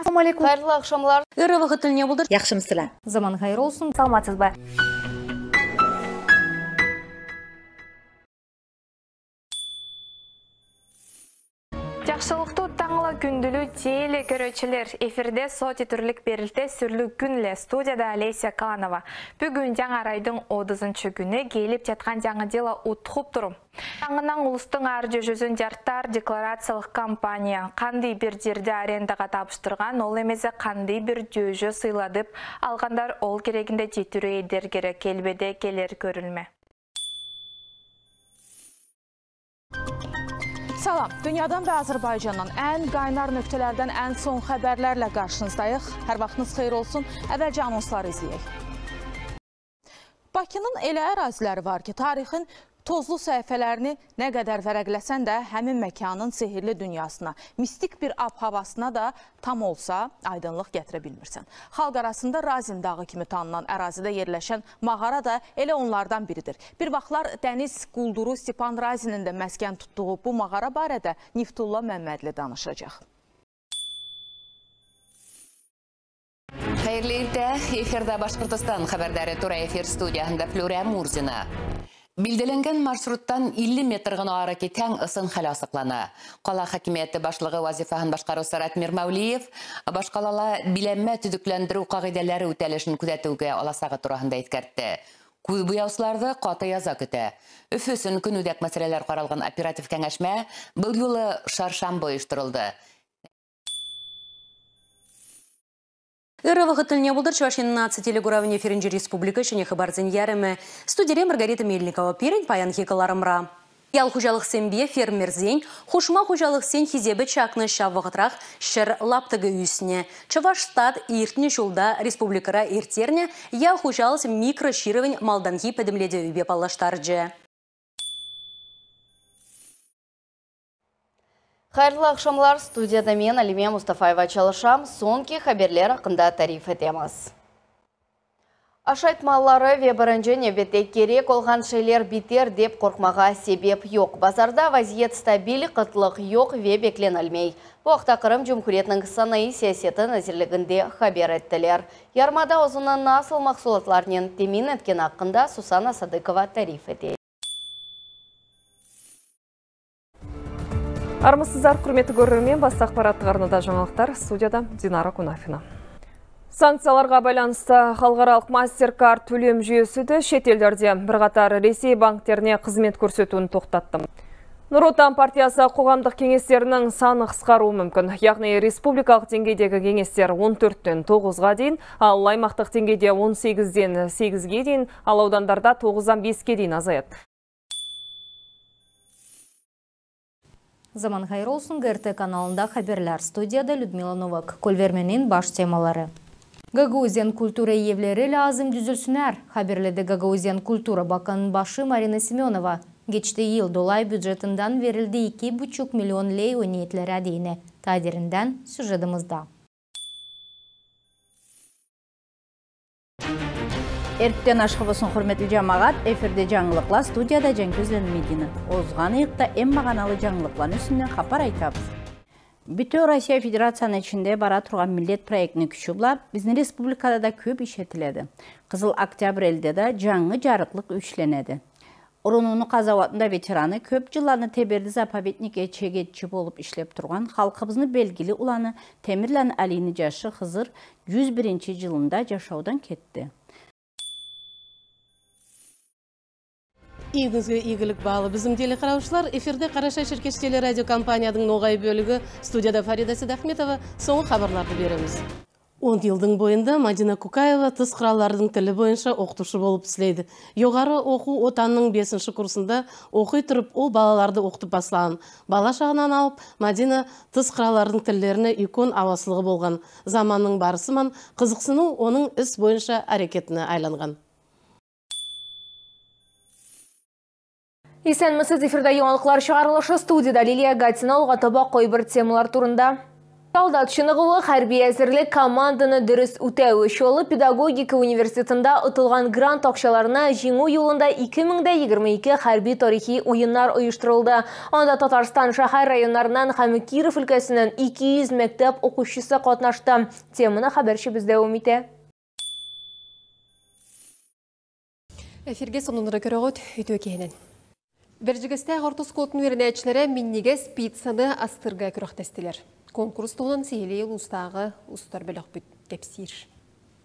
ассалаумағалейкум қайырлы ақшамлар ырывы күтіліне бұлдыр яқшымысыздар заман қайыр болсын саламатсыз ба күнділі теле көрөчілер эфирде соти түрлік берілте сүрлі күнлі студияда Олеся Каланова. Бүгін арайдың 30 күні келіп жатқан жаңы дела ұтқып тұрым. Жаңынан ұлыстың аржы жүзін жарттар декларациялық компания қандай бір жерде арендаға табыстырған, ол емезі қандай бір дөжі сыйладып, алғандар ол керегінде жетіру керек келбеде келер көрілме. Salam, dünyadan və Azərbaycandan ən qaynar nöqtələrdən ən son xəbərlərlə qarşınızdayıq. Hər vaxtınız xeyir olsun, əvvəlcə anonsları izləyək. Bakının elə əraziləri var ki, tarixin Tozlu səhifələrini nə qədər vərəqləsən də həmin məkanın sehirli dünyasına, mistik bir ab havasına da tam olsa aydınlıq gətirə bilmirsən. Xalq arasında Razin dağı kimi tanınan ərazidə yerləşən mağara da elə onlardan biridir. Bir vaxtlar dəniz qulduru Sipan Razinin də məskən tutduğu bu mağara barədə Niftulla Məmmədli danışacaq. Xeyirli ildə, efirdə Başqırtistan xəbərləri Tura Efir studiyasında Floriya Murzina. Билделенген маршруттан 50 метр гына ары китәң ысын хәл Қала қала хакимияте башлығы вазифаһын башкаручы Маулиев Мәулиев башқалала биләнмә төзекләндерү кагыйдәләре үтәлешен күзәтүгә аласагы турында әйткәртте. Күл буяусыларды қаты яза көтә. күн өдек мәселелер қаралған оператив кәңәшмә был юлы шаршан бойыштырылды. Ыры вағытыліне бұлдар Чувашиннаци телегуравіне ферінжі республика және хабарзен ярымы. Студере Маргарита Мельникова перін паян хекаларымра. Ял хужалық сенбе фермерзен, хушма хужалық сен хизебі чакны шавығытрақ шыр лаптығы үйсіне. Чаваш стат иртіне жылда республикара иртерне, ял хужалық микрошировын малданхи пәдімледе үйбе қайырлы ақшамлар студияда мен әлиме мұстафаева чалышам соңғы хабарлер ақында тариф етеміз ашайтмаллары вебірін және бетек керек олған шейлер бетер деп қорқмаға себеп жоқ базарда вазиет стабиль қытлық жоқ вебеклен әлмей Бұқта қырым жүмкіретінің санайы сәсеті нәзірлігінде хабер әттілер ярмада ұзының насыл мақсулатларынен темин әткен ақында сусана садыкова тариф етеді армысыздар құрметті көрермен басты ақпараттық арнада жаңалықтар студияда динара кунафина санкцияларға байланысты халықаралық мастеркард төлем жүйесі де шетелдерде бірқатар ресей банктеріне қызмет көрсетуін тоқтатты нұр отан партиясы қоғамдық кеңестерінің саны қысқаруы мүмкін яғни республикалық деңгейдегі кеңестер 14-тен 9-ға дейін ал аймақтық деңгейде 18-ден 8-ге дейін ал аудандарда 9-дан 5 дейін азаяды Заман Хайролсын ГРТ каналында хабарлар студияда Людмила Новак. Көлверменин баш темалары. Гагаузен культура евлері лі азым дүзілсінәр. Хаберледі Гагаузен культура бақанын башы Марина Семенова. Гечті yıl долай бюджетінден верілді 2,5 миллион лей oyniyetlere değine. Tadirindan süjetimizda. Әрттен ашқыбысын құрметті жамағат, эфирде жаңылықла студияда көзден Медина. Озған иықта әм мағаналы жаңылықлан үсінден қапар айтабыз. Бүті Россия Федерацияны ішінде бара тұрған милет проектіні күші бұлап, біздің республикада да көп ішетіледі. Қызыл октябрь әлде да жаңы жарықлық үшленеді. Ұрынуыны қазауатында ветераны көп жыланы теберді заповедник чегетчі болып ішлеп тұрған қалқыбызны белгілі ұланы Темірлән Әлини жашы қызыр 101 жылында жашаудан кетті. Игізгі игілік балы біздің қараушылар, эфирде қарашай шеркеш телерадиокомпаниядың ноғай бөлігі студияда фарида сейдахметова соңы хабарларды береміз 10 елдің бойында мадина кукаева тыс құралардың тілі бойынша оқытушы болып сілейді. Йоғары оқу отанның бесінші курсында оқи тұрып ол балаларды оқытып бастаған бала шағынан алып мадина тыс құралардың тілдеріне икон ауасылығы болған заманның барысыман қызықсыну оның іс бойынша әрекетіне айланған Исән мұсыз эфирда еңалқылар шығарылышы студияда Лилия Гатина қой қойбір темылар турында. Қалда шынығылы қарби әзірлік команданы дүріс өтәуі шолы педагогика университетында ұтылған грант оқшаларына жеңу елында 2022 қарби тарихи ойынлар ұйыштырылды. Онда Татарстан шахар районларынан Хамикиров үлкәсінің 200 мектеп оқушысы қатнашты. Теміні хабаршы бізде өмете. Эфирге соныныры көрі ғыт, Бәржігісті ағыртыс қолтын өрінәчілері меннеге пиццаны астырға күріқтестілер. Конкурс тоғынан сейлей ұстағы ұстар біліқ бүт тепсир.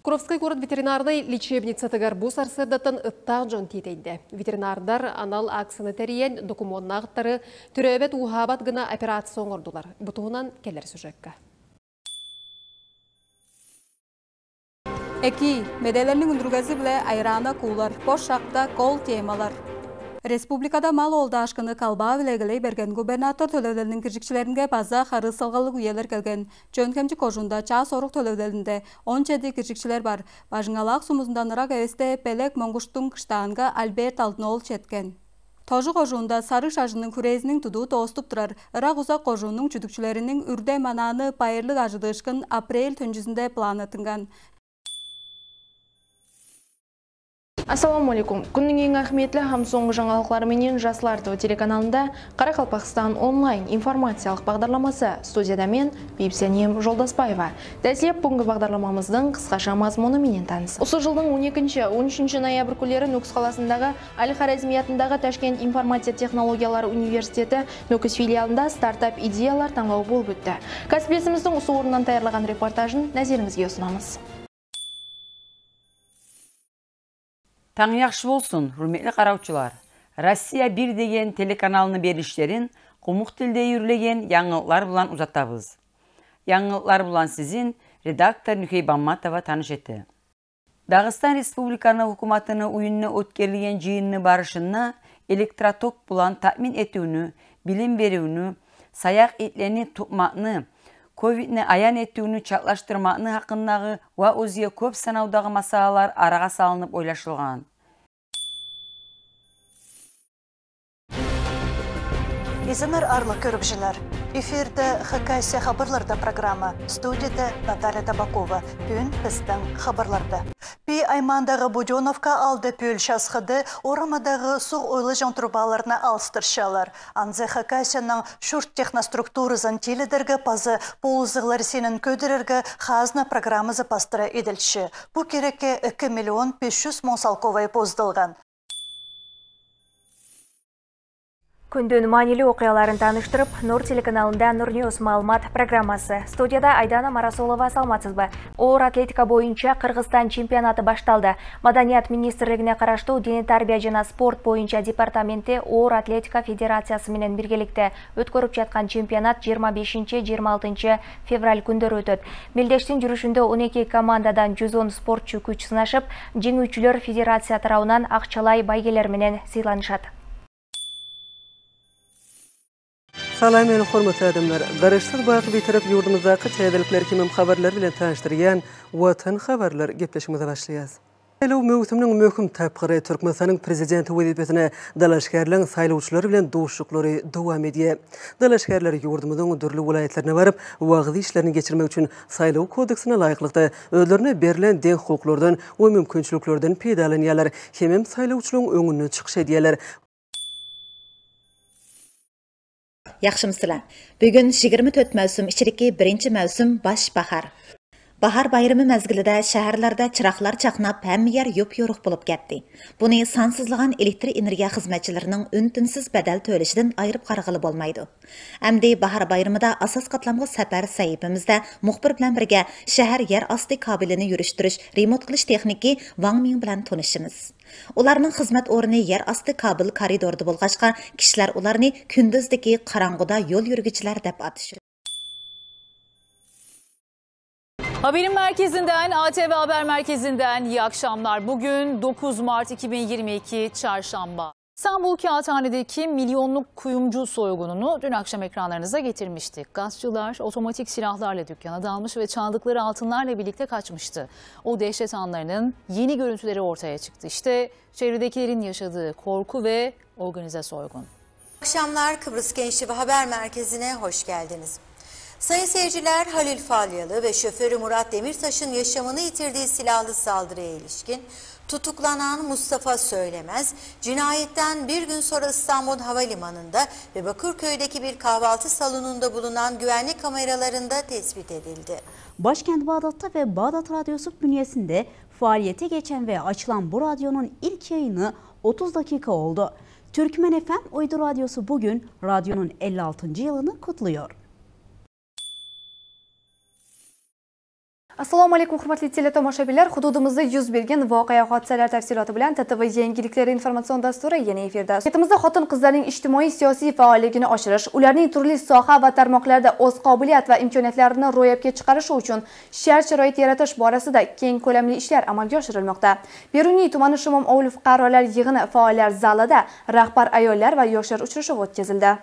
Куровской город ветеринарный лечебница тагар бұс арсырдатын ыттақ жон тетейді. Ветеринардар анал аксыны тәрейен докумоннағыттары түрәбет ухабат гына операция оңырдылар. Бұтығынан келер сүжекка. Эки, меделерінің үндіргәзі біле айрана кулар, қош шақта кол темалар. Республикада мал олды ашқыны қалба білегілей берген губернатор төлөвділінің кіржікшілерінге база қары салғалық үйелер келген. Жөнкемчі кожунда ча сорық төлөвділінде 17 кіржікшілер бар. Бажыңалақ сұмызынданырақ әвесте пелек моңғыштың кыштағанға Альберт Алтынол четкен. Тожы қожуында сары шажының күрезінің туду тостып тұрар. Ирақ ұзақ қожуының жүдікшілерінің үрдей мананы байырлық ажыдышқын апрель түнжізінде планытынган, алейкум күннің ең әхметлі һәм соңғы жаңалықтарыменен жасыл телеканалында қарақалпақстан онлайн информациялық бағдарламасы студияда мен жолдаспайва. жолдаспаева Дәсеп бүгінгі бағдарламамыздың қысқаша менен таныс осы жылдың 12-13 ноябрь күндері Нөкіс қаласындағы әл хорезми атындағы ташкент информация технологиялары университеті нөкіс филиалында стартап идеялар таңдауы болып өтті осы орыннан репортажын ұсынамыз Таң яқшы болсын, құрметті қараушылар. Россия 1 деген телеканалыны беріштерін құмық тілде үйірлеген яңылықлар бұлан ұзаттабыз. Яңылықлар бұлан сізін редактор Нүхей Бамматова таныш етті. Дағыстан Республиканы ұқыматыны ұйынны өткерілген жиынны барышынна электроток бұлан тәмин етуіні, білім беруіні, саяқ етлені тұқматыны, ковидны аян еттіуіні чатлаштырмағыны хакындагы ва өзге көп санаудағы масалалар араға салынып ойлашылған. Изымыр арлы көріпшілер. Эфирді ХКС хабарларда программа. Студияда Наталья Табакова. Пүн біздің хабарларды. Пи аймандағы Буденовка алды пөл шасқыды орамадағы суғ ойлы трубаларны алстыршалар. Анзы ХКСның шурт техноструктурызын теледіргі пазы полызығылар сенін хазна қазына программызы пастыра еділші. Бұ керекке 2 миллион 500 мың салковай поздылған. күндүн маанилүү окуяларын тааныштырып нур телеканалында нур ньюс маалымат программасы студияда айдана марасулова саламатсызбы оор атлетика боюнча кыргызстан чемпионаты башталды маданият министрлигине караштуу дене тарбия жана спорт боюнча департаменти оор атлетика федерациясы менен биргеликте өткөрүп жаткан чемпионат жыйырма бешинчи жыйырма алтынчы февраль күндөрү өтөт мелдештин жүрүшүндө он эки командадан жүз он спортчу күч сынашып жеңүүчүлөр федерация тарабынан акчалай байгелер менен сыйланышат Salam ýaly hormat edenler, garaşdyr baýky bitirip ýurdumyzdaky çädelikler kimi habarlar bilen taşdyrýan watan habarlar gepleşmede başlaýas. Elo möhümnüň möhüm täpgiri Türkmenistanyň prezidenti wezipetine dalaşgärlän saýlawçylar bilen duşuklary dowam edýär. Dalaşgärler ýurdumyzyň dürli welaýatlaryna baryp, wagty işlerini geçirmek üçin saýlaw kodeksine laýyklykda özlerine berilen deň hukuklardan we mümkinçiliklerden pidalanýarlar. Hemem saýlawçylaryň öňüne çykyş edýärler. yaxshimisizlar bugun 24 mavsum ichidagi birinchi mavsum bosh bahar. Bahar bayrami mazgilida shaharlarda chiroqlar chaqnab hamma yer yo'p yo'riq bo'lib ketdi buni sansizlagan elektr energiya xizmatchilarining un tinsiz badal to'lashidan ayirib qarag'ili bo'lmaydi hamdi bahor bayramida asos qatlamga safar sahifamizda muxbir bilan birga shahar yer osti kabelini yurishtirish remont qilish texniki Wang ming bilan tanishimiz ularning xizmat o'rni yer osti kabel koridorida bo'lg'achqa kishilar ularni kunduzdagi qorong'uda yo'l yurgichilar deb atashadi Haberin merkezinden, ATV Haber Merkezi'nden iyi akşamlar. Bugün 9 Mart 2022 Çarşamba. İstanbul Kağıthane'deki milyonluk kuyumcu soygununu dün akşam ekranlarınıza getirmiştik. Gazçılar otomatik silahlarla dükkana dalmış ve çaldıkları altınlarla birlikte kaçmıştı. O dehşet anlarının yeni görüntüleri ortaya çıktı. İşte çevredekilerin yaşadığı korku ve organize soygun. Akşamlar Kıbrıs Gençliği Haber Merkezi'ne hoş geldiniz. Sayın seyirciler Halil Falyalı ve şoförü Murat Demirtaş'ın yaşamını yitirdiği silahlı saldırıya ilişkin tutuklanan Mustafa Söylemez cinayetten bir gün sonra İstanbul Havalimanı'nda ve Bakırköy'deki bir kahvaltı salonunda bulunan güvenlik kameralarında tespit edildi. Başkent Bağdat'ta ve Bağdat Radyosu bünyesinde faaliyete geçen ve açılan bu radyonun ilk yayını 30 dakika oldu. Türkmen FM Uydu Radyosu bugün radyonun 56. yılını kutluyor. assalomu alaykum hurmatli teletomoshabinlar hududimizda yuz bergan voqea hodisalar tafsiloti bilan ttv yangiliklari informatsion dasturi yana efirda suhbatimizda xotin qizlarning ijtimoiy siyosiy faolligini oshirish ularning turli soha va tarmoqlarda o'z qobiliyat va imkoniyatlarini ro'yobga chiqarishi uchun shart sharoit yaratish borasida keng ko'lamli ishlar amalga oshirilmoqda beruniy tumani shumom ovul fuqarolar yig'ini faollar zalida rahbar ayollar va yoshlar uchrashuvi o'tkazildi